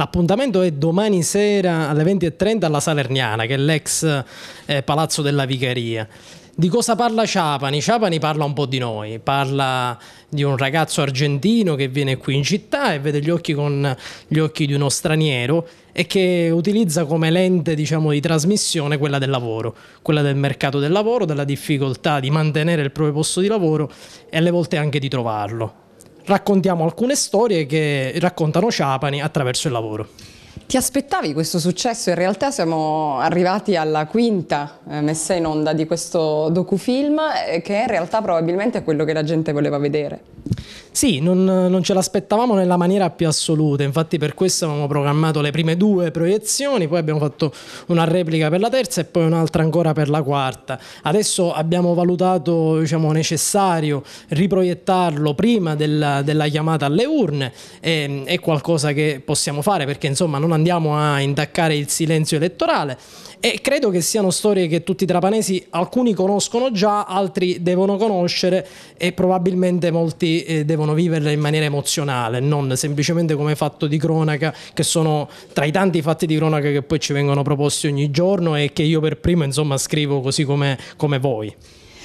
L'appuntamento è domani sera alle 20.30 alla Salerniana, che è l'ex eh, Palazzo della Vicaria. Di cosa parla Ciapani? Ciapani parla un po' di noi, parla di un ragazzo argentino che viene qui in città e vede gli occhi con gli occhi di uno straniero e che utilizza come lente diciamo, di trasmissione quella del lavoro, quella del mercato del lavoro, della difficoltà di mantenere il proprio posto di lavoro e alle volte anche di trovarlo raccontiamo alcune storie che raccontano Ciapani attraverso il lavoro. Ti aspettavi questo successo? In realtà siamo arrivati alla quinta eh, messa in onda di questo docufilm eh, che in realtà probabilmente è quello che la gente voleva vedere. Sì, non, non ce l'aspettavamo nella maniera più assoluta, infatti per questo avevamo programmato le prime due proiezioni, poi abbiamo fatto una replica per la terza e poi un'altra ancora per la quarta. Adesso abbiamo valutato diciamo, necessario riproiettarlo prima della, della chiamata alle urne, e, è qualcosa che possiamo fare perché insomma non andiamo a intaccare il silenzio elettorale e credo che siano storie che tutti i trapanesi, alcuni conoscono già, altri devono conoscere e probabilmente molti eh, devono devono viverla in maniera emozionale, non semplicemente come fatto di cronaca, che sono tra i tanti fatti di cronaca che poi ci vengono proposti ogni giorno e che io per primo insomma scrivo così come, come voi.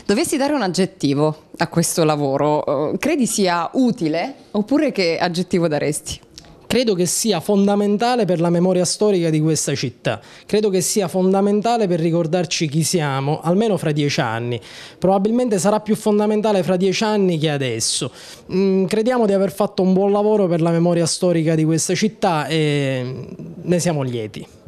Dovessi dare un aggettivo a questo lavoro, eh, credi sia utile oppure che aggettivo daresti? credo che sia fondamentale per la memoria storica di questa città, credo che sia fondamentale per ricordarci chi siamo, almeno fra dieci anni, probabilmente sarà più fondamentale fra dieci anni che adesso. Mm, crediamo di aver fatto un buon lavoro per la memoria storica di questa città e ne siamo lieti.